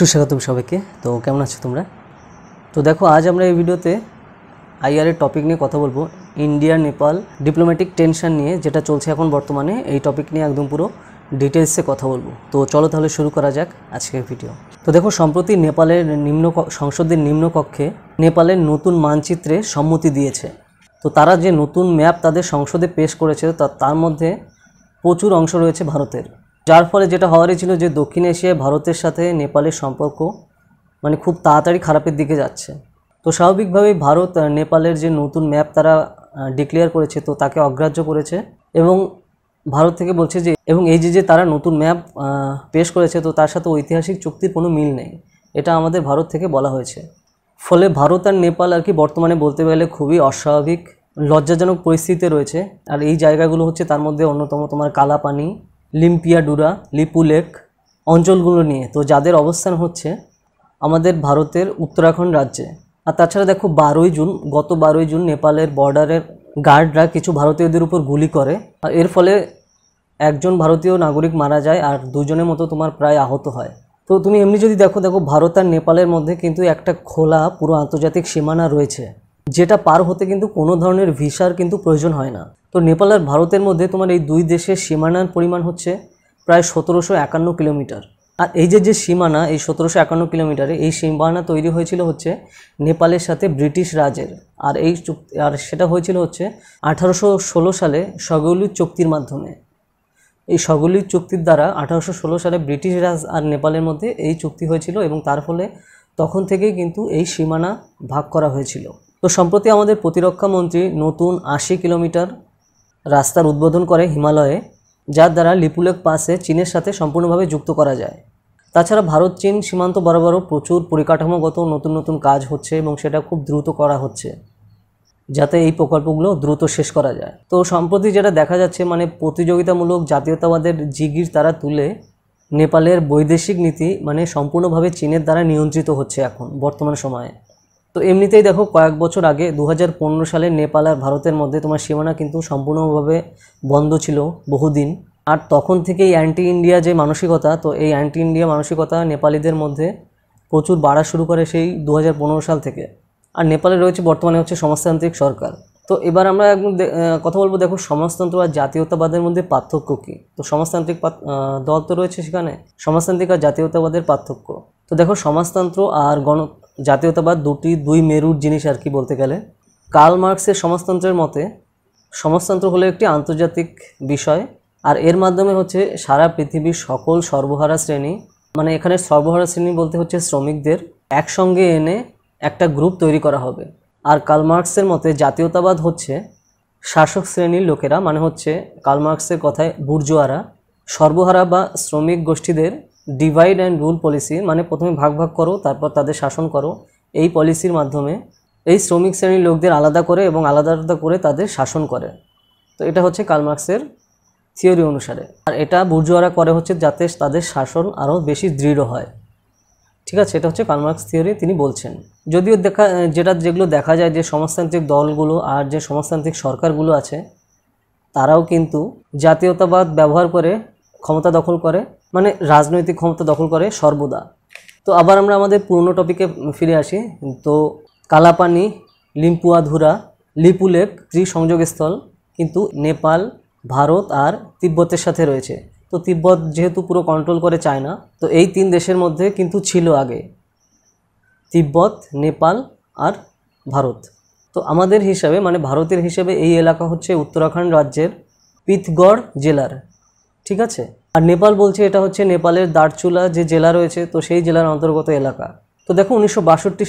সুস্বাগতম সবাইকে তো কেমন আছো তোমরা তো দেখো আজ আমরা এই ভিডিওতে আইআরের টপিক নিয়ে কথা বলবো ইন্ডিয়া নেপাল ডিপ্লোম্যাটিক টেনশন নিয়ে যেটা চলছে এখন বর্তমানে এই টপিক নিয়ে একদম পুরো ডিটেলসে কথা বলবো তো চলো তাহলে শুরু করা যাক আজকের ভিডিও তো দেখো সম্প্রতি নেপালের নিম্ন সংসদের নিম্নকক্ষে নেপালের নতুন মানচিত্রে সম্মতি দিয়েছে তো তারা যে নতুন ম্যাপ তাদের সংসদে পেশ করেছে তার মধ্যে প্রচুর অংশ রয়েছে ভারতের যার ফলে যেটা হওয়ারই ছিল যে দক্ষিণ এশিয়ায় ভারতের সাথে নেপালের সম্পর্ক মানে খুব তাড়াতাড়ি খারাপের দিকে যাচ্ছে তো স্বাভাবিকভাবেই ভারত নেপালের যে নতুন ম্যাপ তারা ডিক্লেয়ার করেছে তো তাকে অগ্রাহ্য করেছে এবং ভারত থেকে বলছে যে এবং এই যে যে তারা নতুন ম্যাপ পেশ করেছে তো তার সাথে ঐতিহাসিক চুক্তির কোনো মিল নেই এটা আমাদের ভারত থেকে বলা হয়েছে ফলে ভারত আর নেপাল আর কি বর্তমানে বলতে গেলে খুবই অস্বাভাবিক লজ্জাজনক পরিস্থিতিতে রয়েছে আর এই জায়গাগুলো হচ্ছে তার মধ্যে অন্যতম তোমার কালাপানি লিম্পিয়াডুরা লিপুলেক অঞ্চলগুলো নিয়ে তো যাদের অবস্থান হচ্ছে আমাদের ভারতের উত্তরাখণ্ড রাজ্যে আর তাছাড়া দেখো বারোই জুন গত বারোই জুন নেপালের বর্ডারের গার্ডরা কিছু ভারতীয়দের উপর গুলি করে আর এর ফলে একজন ভারতীয় নাগরিক মারা যায় আর দুজনের মতো তোমার প্রায় আহত হয় তো তুমি এমনি যদি দেখো দেখো ভারত আর নেপালের মধ্যে কিন্তু একটা খোলা পুরো আন্তর্জাতিক সীমানা রয়েছে যেটা পার হতে কিন্তু কোনো ধরনের ভিসার কিন্তু প্রয়োজন হয় না তো নেপাল আর ভারতের মধ্যে তোমার এই দুই দেশের সীমানার পরিমাণ হচ্ছে প্রায় সতেরোশো একান্ন কিলোমিটার আর এই যে যে সীমানা এই সতেরোশো একান্ন কিলোমিটারে এই সীমানা তৈরি হয়েছিল হচ্ছে নেপালের সাথে ব্রিটিশ রাজের আর এই চুক্তি আর সেটা হয়েছিল হচ্ছে আঠারোশো ষোলো সালে সগলি চুক্তির মাধ্যমে এই সগলি চুক্তির দ্বারা আঠারোশো ষোলো সালে ব্রিটিশ রাজ আর নেপালের মধ্যে এই চুক্তি হয়েছিল এবং তার ফলে তখন থেকেই কিন্তু এই সীমানা ভাগ করা হয়েছিল তো সম্প্রতি আমাদের প্রতিরক্ষা মন্ত্রী নতুন আশি কিলোমিটার রাস্তার উদ্বোধন করে হিমালয়ে যার দ্বারা লিপুলেক পাসে চীনের সাথে সম্পূর্ণভাবে যুক্ত করা যায় তাছাড়া ভারত চীন সীমান্ত বরাবরও প্রচুর পরিকাঠামোগত নতুন নতুন কাজ হচ্ছে এবং সেটা খুব দ্রুত করা হচ্ছে যাতে এই প্রকল্পগুলো দ্রুত শেষ করা যায় তো সম্প্রতি যেটা দেখা যাচ্ছে মানে প্রতিযোগিতামূলক জাতীয়তাবাদের জিগির তারা তুলে নেপালের বৈদেশিক নীতি মানে সম্পূর্ণভাবে চীনের দ্বারা নিয়ন্ত্রিত হচ্ছে এখন বর্তমান সময়ে তো এমনিতেই দেখো কয়েক বছর আগে দু সালে নেপাল আর ভারতের মধ্যে তোমার সীমানা কিন্তু সম্পূর্ণভাবে বন্ধ ছিল বহুদিন আর তখন থেকেই অ্যান্টি ইন্ডিয়া যে মানসিকতা তো এই অ্যান্টি ইন্ডিয়া মানসিকতা নেপালিদের মধ্যে প্রচুর বাড়া শুরু করে সেই দু সাল থেকে আর নেপালে রয়েছে বর্তমানে হচ্ছে সমাজতান্ত্রিক সরকার তো এবার আমরা একদম কথা বলবো দেখো সমাজতন্ত্র আর জাতীয়তাবাদের মধ্যে পার্থক্য কী তো সমাজতান্ত্রিক দল তো রয়েছে সেখানে সমাজতান্ত্রিক আর জাতীয়তাবাদের পার্থক্য তো দেখো সমাজতন্ত্র আর গণ জাতীয়তাবাদ দুটি দুই মেরুর জিনিস আর কি বলতে গেলে কার্ল মার্কসের সমাজতন্ত্রের মতে সমাজতন্ত্র হলো একটি আন্তর্জাতিক বিষয় আর এর মাধ্যমে হচ্ছে সারা পৃথিবীর সকল সর্বহারা শ্রেণী মানে এখানে সর্বহারা শ্রেণী বলতে হচ্ছে শ্রমিকদের একসঙ্গে এনে একটা গ্রুপ তৈরি করা হবে আর মার্কসের মতে জাতীয়তাবাদ হচ্ছে শাসক শ্রেণীর লোকেরা মানে হচ্ছে মার্কসের কথায় বুর্জোয়ারা সর্বহারা বা শ্রমিক গোষ্ঠীদের ডিভাইড অ্যান্ড রুল পলিসি মানে প্রথমে ভাগ ভাগ করো তারপর তাদের শাসন করো এই পলিসির মাধ্যমে এই শ্রমিক শ্রেণীর লোকদের আলাদা করে এবং আলাদা আলাদা করে তাদের শাসন করে তো এটা হচ্ছে কালমার্ক্সের থিওরি অনুসারে আর এটা বুর্জোয়ারা করে হচ্ছে যাতে তাদের শাসন আরও বেশি দৃঢ় হয় ঠিক আছে এটা হচ্ছে কালমার্ক্স থিওরি তিনি বলছেন যদিও দেখা যেটা যেগুলো দেখা যায় যে সমাজতান্ত্রিক দলগুলো আর যে সমাজতান্ত্রিক সরকারগুলো আছে তারাও কিন্তু জাতীয়তাবাদ ব্যবহার করে ক্ষমতা দখল করে মানে রাজনৈতিক ক্ষমতা দখল করে সর্বদা তো আবার আমরা আমাদের পুরনো টপিকে ফিরে আসি তো কালাপানি লিম্পুয়াধুরা লিপুলেক ত্রিসংযোগস্থল কিন্তু নেপাল ভারত আর তিব্বতের সাথে রয়েছে তো তিব্বত যেহেতু পুরো কন্ট্রোল করে চায়না তো এই তিন দেশের মধ্যে কিন্তু ছিল আগে তিব্বত নেপাল আর ভারত তো আমাদের হিসাবে মানে ভারতের হিসাবে এই এলাকা হচ্ছে উত্তরাখণ্ড রাজ্যের পিথগড় জেলার ঠিক আছে আর নেপাল বলছে এটা হচ্ছে নেপালের দারচুলা যে জেলা রয়েছে তো সেই জেলার অন্তর্গত এলাকা তো দেখো উনিশশো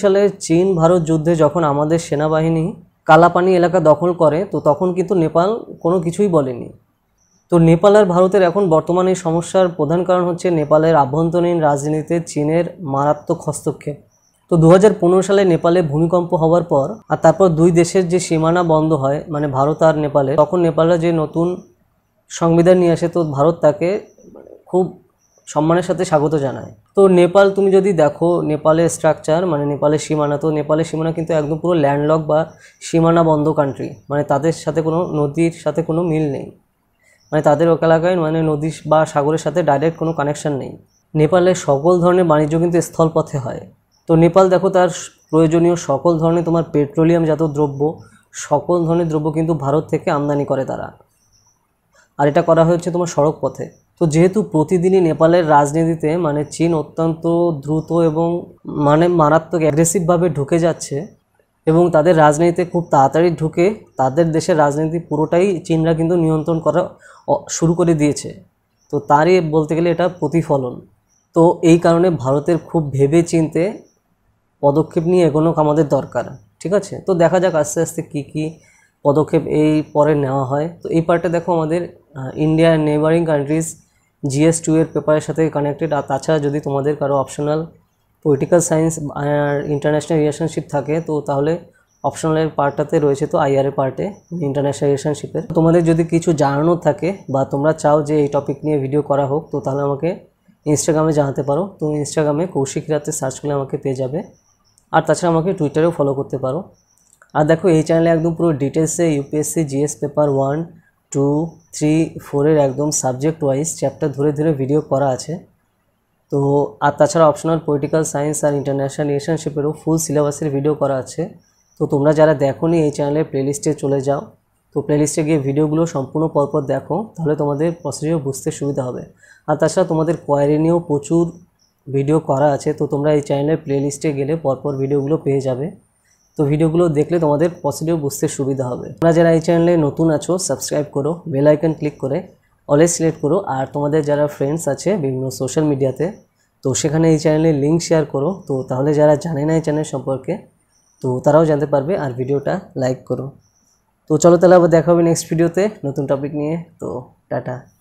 সালে চীন ভারত যুদ্ধে যখন আমাদের সেনাবাহিনী কালাপানি এলাকা দখল করে তো তখন কিন্তু নেপাল কোনো কিছুই বলেনি তো নেপাল আর ভারতের এখন বর্তমান এই সমস্যার প্রধান কারণ হচ্ছে নেপালের আভ্যন্তরীণ রাজনীতিতে চীনের মারাত্মক হস্তক্ষেপ তো দু সালে নেপালে ভূমিকম্প হওয়ার পর আর তারপর দুই দেশের যে সীমানা বন্ধ হয় মানে ভারত আর নেপালে তখন নেপালে যে নতুন সংবিধান নিয়ে আসে তো ভারত তাকে খুব সম্মানের সাথে স্বাগত জানায় তো নেপাল তুমি যদি দেখো নেপালের স্ট্রাকচার মানে নেপালের সীমানা তো নেপালের সীমানা কিন্তু একদম পুরো ল্যান্ডলক বা সীমানা বন্ধ কান্ট্রি মানে তাদের সাথে কোনো নদীর সাথে কোনো মিল নেই মানে তাদের এলাকায় মানে নদী বা সাগরের সাথে ডাইরেক্ট কোনো কানেকশান নেই নেপালে সকল ধরনের বাণিজ্য কিন্তু স্থলপথে হয় তো নেপাল দেখো তার প্রয়োজনীয় সকল ধরনের তোমার পেট্রোলিয়াম জাত দ্রব্য সকল ধরনের দ্রব্য কিন্তু ভারত থেকে আমদানি করে তারা আর এটা করা হয়েছে তোমার সড়ক পথে তো যেহেতু প্রতিদিনই নেপালের রাজনীতিতে মানে চীন অত্যন্ত দ্রুত এবং মানে মারাত্মক অ্যাগ্রেসিভভাবে ঢুকে যাচ্ছে এবং তাদের রাজনীতিতে খুব তাড়াতাড়ি ঢুকে তাদের দেশের রাজনীতি পুরোটাই চীনরা কিন্তু নিয়ন্ত্রণ করা শুরু করে দিয়েছে তো তারই বলতে গেলে এটা প্রতিফলন তো এই কারণে ভারতের খুব ভেবে চিনতে পদক্ষেপ নিয়ে এগোনো আমাদের দরকার ঠিক আছে তো দেখা যাক আস্তে আস্তে কী কী পদক্ষেপ এই পরে নেওয়া হয় তো এই পার্টটা দেখো আমাদের India neighbouring countries GS two এর পেপারের সাথে কানেক্টেড আর তাছাড়া যদি তোমাদের কারো অপশনাল পলিটিক্যাল সায়েন্স আর ইন্টারন্যাশনাল রিলেশনশিপ থাকে তো তাহলে অপশনালের পার্টটাতে রয়েছে তো আইআর এ পার্টে ইন্টারন্যাশনাল রিলেশনশিপের তোমাদের যদি কিছু জানানোর থাকে বা তোমরা চাও যে এই টপিক নিয়ে ভিডিও করা হোক তো তাহলে আমাকে ইনস্টাগ্রামে জানাতে পারো তুমি ইনস্টাগ্রামে কৌশিক রাতে সার্চ করলে আমাকে পেয়ে যাবে আর তাছাড়া আমাকে টুইটারেও ফলো করতে পারো আর দেখো এই চ্যানেলে একদম পুরো ডিটেলসে UPSC GS paper one two three ফোরের একদম সাবজেক্ট ওয়াইজ চ্যাপ্টার ধরে ধরে ভিডিও করা আছে তো আর তাছাড়া অপশনাল পলিটিক্যাল সায়েন্স আর ইন্টারন্যাশনাল রিলেশনশিপেরও ফুল সিলেবাসের ভিডিও করা আছে তো তোমরা যারা দেখো এই চ্যানেলের প্লেলিস্টে চলে যাও তো প্লেলিস্টে গিয়ে ভিডিওগুলো সম্পূর্ণ পরপর দেখো তাহলে তোমাদের প্রসিডিও বুঝতে সুবিধা হবে আর তাছাড়া তোমাদের কোয়ারি নিয়েও প্রচুর ভিডিও করা আছে তো তোমরা এই চ্যানেলের প্লেলিস্টে গেলে পরপর ভিডিওগুলো পেয়ে যাবে তো ভিডিওগুলো দেখলে তোমাদের পসিটিভ বুঝতে সুবিধা হবে তোমরা যারা এই চ্যানেলে নতুন আছো সাবস্ক্রাইব করো বেল আইকন ক্লিক করে অলে সিলেক্ট করো আর তোমাদের যারা ফ্রেন্ডস আছে বিভিন্ন সোশ্যাল মিডিয়াতে তো সেখানে এই চ্যানেলের লিঙ্ক শেয়ার করো তো তাহলে যারা জানে না এই চ্যানেল সম্পর্কে তো তারাও জানতে পারবে আর ভিডিওটা লাইক করো তো চলো তাহলে আবার দেখা হবে নেক্সট ভিডিওতে নতুন টপিক নিয়ে তো টাটা